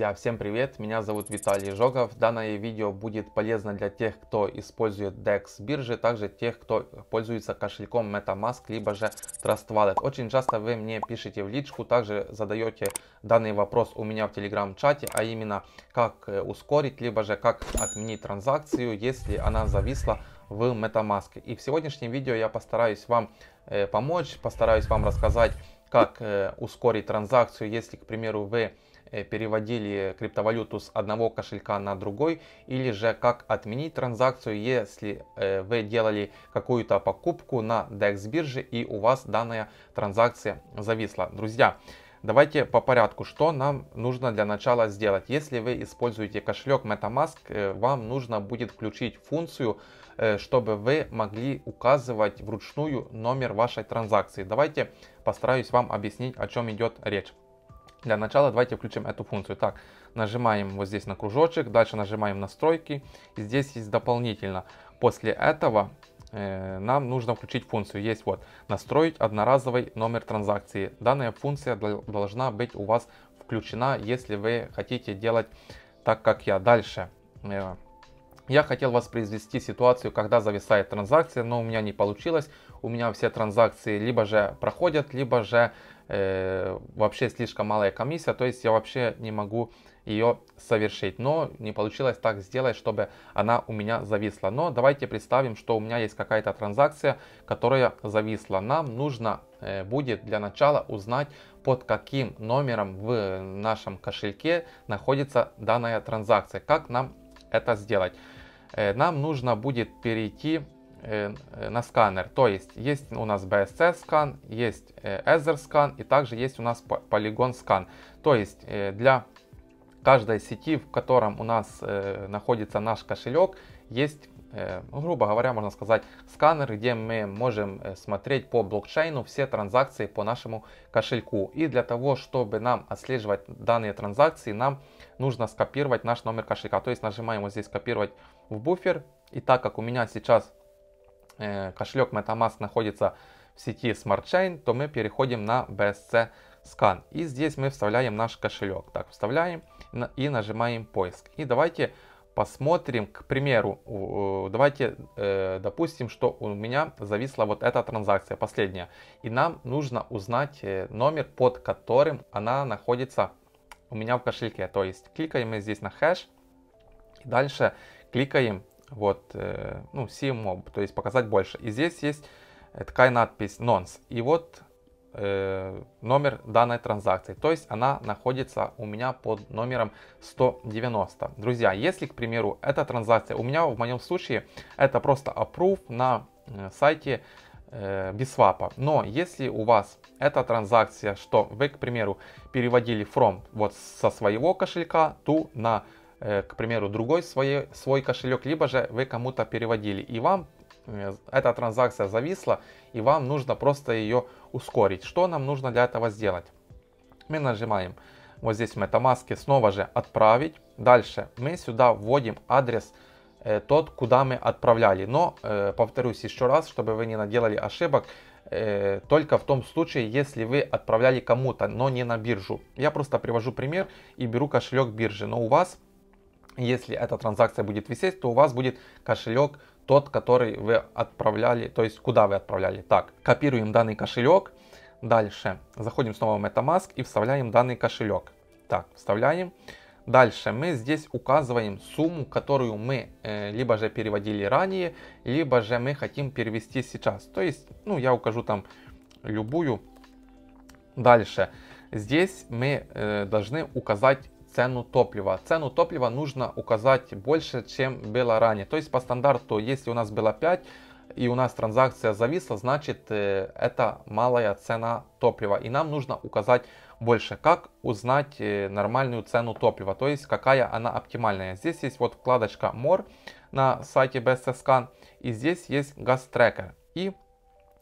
Друзья, всем привет, меня зовут Виталий Жогов. Данное видео будет полезно для тех, кто использует DEX биржи, также тех, кто пользуется кошельком MetaMask, либо же Trust Wallet. Очень часто вы мне пишете в личку, также задаете данный вопрос у меня в Telegram-чате, а именно как э, ускорить, либо же как отменить транзакцию, если она зависла в MetaMask. И в сегодняшнем видео я постараюсь вам э, помочь, постараюсь вам рассказать, как э, ускорить транзакцию, если, к примеру, вы Э, переводили криптовалюту с одного кошелька на другой, или же как отменить транзакцию, если э, вы делали какую-то покупку на DEX бирже и у вас данная транзакция зависла. Друзья, Давайте по порядку, что нам нужно для начала сделать. Если вы используете кошелек MetaMask, э, вам нужно будет включить функцию, чтобы вы могли указывать вручную номер вашей транзакции. Давайте постараюсь вам объяснить, о чем идет речь. Для начала давайте включим эту функцию. Так, нажимаем вот здесь на кружочек, дальше нажимаем настройки. И здесь есть дополнительно. После этого э, нам нужно включить функцию. Есть вот настроить одноразовый номер транзакции. Данная функция должна быть у вас включена, если вы хотите делать так, как я. Дальше. Э, я хотел вас произвести ситуацию, когда зависает транзакция, но у меня не получилось у меня все транзакции либо же проходят, либо же э, вообще слишком малая комиссия, то есть я вообще не могу ее совершить. Но не получилось так сделать, чтобы она у меня зависла. Но давайте представим, что у меня есть какая-то транзакция, которая зависла. Нам нужно э, будет для начала узнать, под каким номером в нашем кошельке находится данная транзакция. Как нам это сделать? Э, нам нужно будет перейти Э, э, на сканер. То есть есть у нас BSC скан, есть э, Ether скан и также есть у нас Polygon скан. То есть для каждой сети, в котором у нас находится наш кошелек, есть ну, грубо говоря, можно сказать, сканер, где мы можем смотреть по блокчейну все транзакции по нашему кошельку. И для того, чтобы нам отслеживать данные транзакции, нам нужно скопировать наш номер кошелька. То есть нажимаем вот здесь «Копировать в буфер». И так как у меня сейчас Э, кошелек MetaMask находится в сети SmartChain, то мы переходим на BSC Scan. И здесь мы вставляем наш кошелек. Так, вставляем и нажимаем поиск. И давайте посмотрим, к примеру, давайте э, допустим, что у меня зависла вот эта транзакция, последняя. И нам нужно узнать э, номер, под которым она находится у меня в кошельке. То есть кликаем мы здесь на хэш. И дальше кликаем вот, э, ну, CMOB, то есть показать больше. И здесь есть э, такая надпись nonce. И вот э, номер данной транзакции. То есть она находится у меня под номером 190. Друзья, если, к примеру, эта транзакция у меня в моем случае это просто approve на э, сайте э, Biswap. Но если у вас эта транзакция, что вы, к примеру, переводили from вот со своего кошелька ту на Э, к примеру, другой свой, свой кошелек, либо же вы кому-то переводили, и вам э, эта транзакция зависла, и вам нужно просто ее ускорить. Что нам нужно для этого сделать? Мы нажимаем вот здесь в MetaMask снова же «Отправить». Дальше мы сюда вводим адрес э, тот, куда мы отправляли. Но, э, повторюсь еще раз, чтобы вы не наделали ошибок, э, только в том случае, если вы отправляли кому-то, но не на биржу. Я просто привожу пример и беру кошелек биржи, но у вас если эта транзакция будет висеть, то у вас будет кошелек тот, который вы отправляли, то есть куда вы отправляли. Так, копируем данный кошелек. Дальше заходим снова в MetaMask и вставляем данный кошелек. Так, вставляем. Дальше мы здесь указываем сумму, которую мы э, либо же переводили ранее, либо же мы хотим перевести сейчас. То есть, ну, я укажу там любую. Дальше здесь мы э, должны указать цену топлива. Цену топлива нужно указать больше, чем было ранее. То есть по стандарту, если у нас было 5 и у нас транзакция зависла, значит э, это малая цена топлива. И нам нужно указать больше, как узнать э, нормальную цену топлива, то есть какая она оптимальная. Здесь есть вот вкладочка More на сайте BSSCAN и здесь есть газ-трекер. И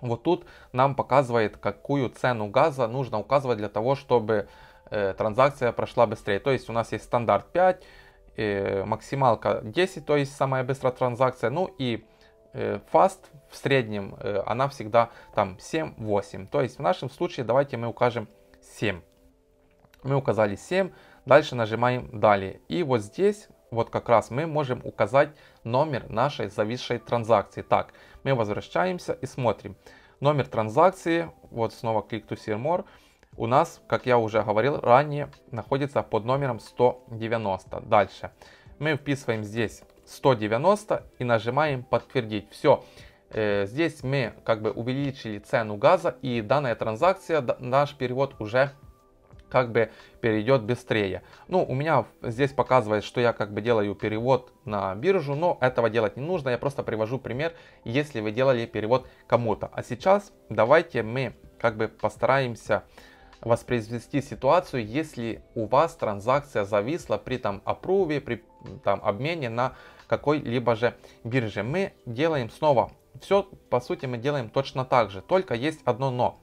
вот тут нам показывает, какую цену газа нужно указывать для того, чтобы Э, транзакция прошла быстрее. То есть у нас есть стандарт 5, э, максималка 10, то есть самая быстрая транзакция. Ну и fast э, в среднем она всегда там 7-8. То есть в нашем случае давайте мы укажем 7. Мы указали 7, дальше нажимаем далее. И вот здесь вот как раз мы можем указать номер нашей зависшей транзакции. Так, мы возвращаемся и смотрим. Номер транзакции, вот снова клик to see more у нас, как я уже говорил ранее, находится под номером 190. Дальше мы вписываем здесь 190 и нажимаем подтвердить. Все. Э, здесь мы как бы увеличили цену газа и данная транзакция, наш перевод уже как бы перейдет быстрее. Ну, у меня здесь показывает, что я как бы делаю перевод на биржу, но этого делать не нужно. Я просто привожу пример, если вы делали перевод кому-то. А сейчас давайте мы как бы постараемся воспроизвести ситуацию, если у вас транзакция зависла при там опруве, при там обмене на какой-либо же бирже. Мы делаем снова все, по сути, мы делаем точно так же, только есть одно но.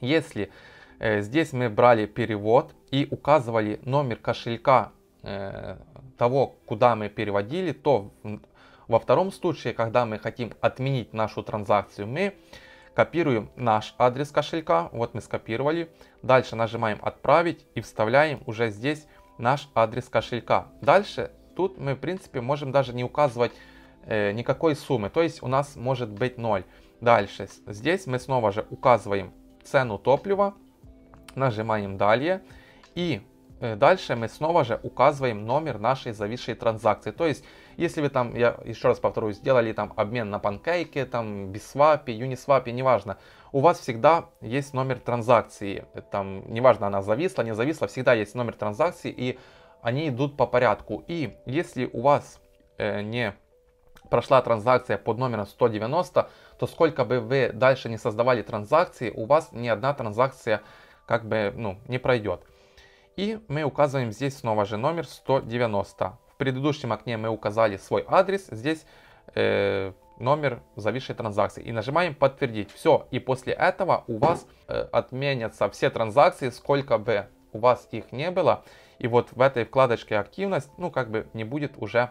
Если э, здесь мы брали перевод и указывали номер кошелька э, того, куда мы переводили, то во втором случае, когда мы хотим отменить нашу транзакцию, мы Копируем наш адрес кошелька. Вот мы скопировали. Дальше нажимаем «Отправить» и вставляем уже здесь наш адрес кошелька. Дальше тут мы, в принципе, можем даже не указывать э, никакой суммы. То есть у нас может быть 0. Дальше здесь мы снова же указываем цену топлива. Нажимаем «Далее». И Э, дальше мы снова же указываем номер нашей зависшей транзакции. То есть, если вы там, я еще раз повторю, сделали там обмен на панкейке, там бисвапе, юнисвапе, неважно, у вас всегда есть номер транзакции. Э, там, неважно, она зависла, не зависла, всегда есть номер транзакции, и они идут по порядку. И если у вас э, не прошла транзакция под номером 190, то сколько бы вы дальше не создавали транзакции, у вас ни одна транзакция как бы ну, не пройдет. И мы указываем здесь снова же номер 190. В предыдущем окне мы указали свой адрес, здесь э, номер зависшей транзакции. И нажимаем подтвердить. Все, и после этого у вас э, отменятся все транзакции, сколько бы у вас их не было. И вот в этой вкладочке активность, ну как бы не будет уже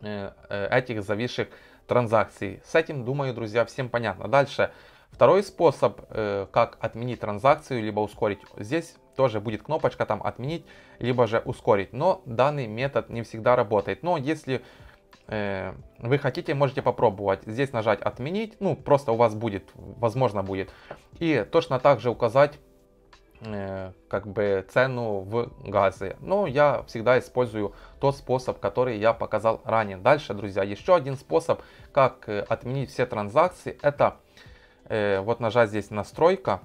э, э этих зависших транзакций. С этим, думаю, друзья, всем понятно. Дальше. Второй способ, э, как отменить транзакцию, либо ускорить. Здесь тоже будет кнопочка там отменить, либо же ускорить. Но данный метод не всегда работает. Но если э, вы хотите, можете попробовать здесь нажать отменить, ну просто у вас будет, возможно будет. И точно так же указать э, как бы цену в газы. Но я всегда использую тот способ, который я показал ранее. Дальше, друзья, еще один способ, как э, отменить все транзакции, это э, вот нажать здесь настройка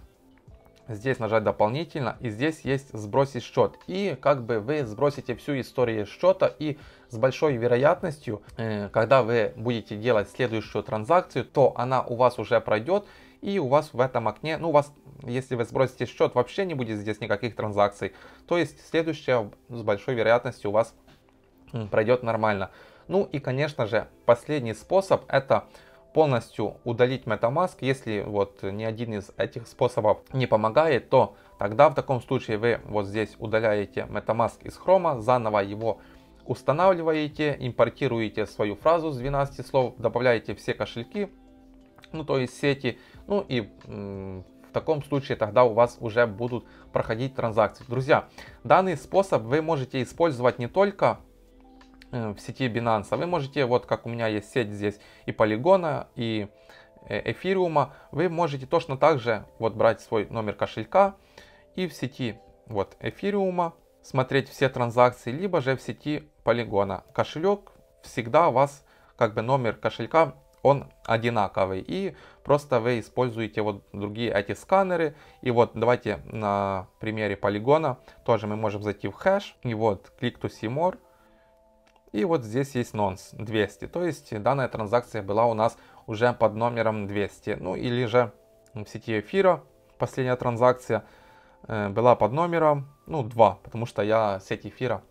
здесь нажать дополнительно, и здесь есть сбросить счет. И как бы вы сбросите всю историю счета, и с большой вероятностью, э, когда вы будете делать следующую транзакцию, то она у вас уже пройдет, и у вас в этом окне, ну у вас, если вы сбросите счет, вообще не будет здесь никаких транзакций. То есть следующая с большой вероятностью у вас пройдет нормально. Ну и, конечно же, последний способ это полностью удалить MetaMask, если вот ни один из этих способов не помогает, то тогда в таком случае вы вот здесь удаляете MetaMask из хрома, заново его устанавливаете, импортируете свою фразу с 12 слов, добавляете все кошельки, ну то есть сети, ну и в таком случае тогда у вас уже будут проходить транзакции. Друзья, данный способ вы можете использовать не только Э, в сети Binance. А вы можете, вот как у меня есть сеть здесь и Полигона, и э, эфириума, вы можете точно так же вот брать свой номер кошелька и в сети вот эфириума смотреть все транзакции, либо же в сети полигона. Кошелек всегда у вас как бы номер кошелька он одинаковый и просто вы используете вот другие эти сканеры и вот давайте на примере полигона тоже мы можем зайти в хэш и вот клик to see more и вот здесь есть нонс 200, то есть данная транзакция была у нас уже под номером 200. Ну или же в сети эфира последняя транзакция э, была под номером ну, 2, потому что я сеть эфира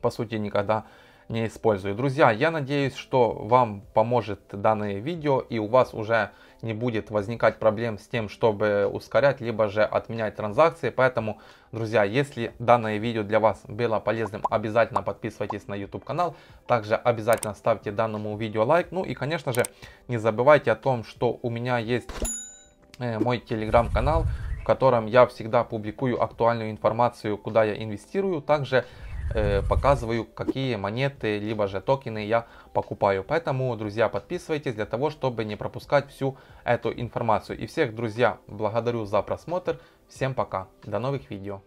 по сути никогда не не использую. Друзья, я надеюсь, что вам поможет данное видео и у вас уже не будет возникать проблем с тем, чтобы ускорять, либо же отменять транзакции. Поэтому, друзья, если данное видео для вас было полезным, обязательно подписывайтесь на YouTube канал. Также обязательно ставьте данному видео лайк. Ну и, конечно же, не забывайте о том, что у меня есть э, мой телеграм-канал, в котором я всегда публикую актуальную информацию, куда я инвестирую. Также Э, показываю, какие монеты, либо же токены я покупаю. Поэтому, друзья, подписывайтесь для того, чтобы не пропускать всю эту информацию. И всех, друзья, благодарю за просмотр. Всем пока. До новых видео.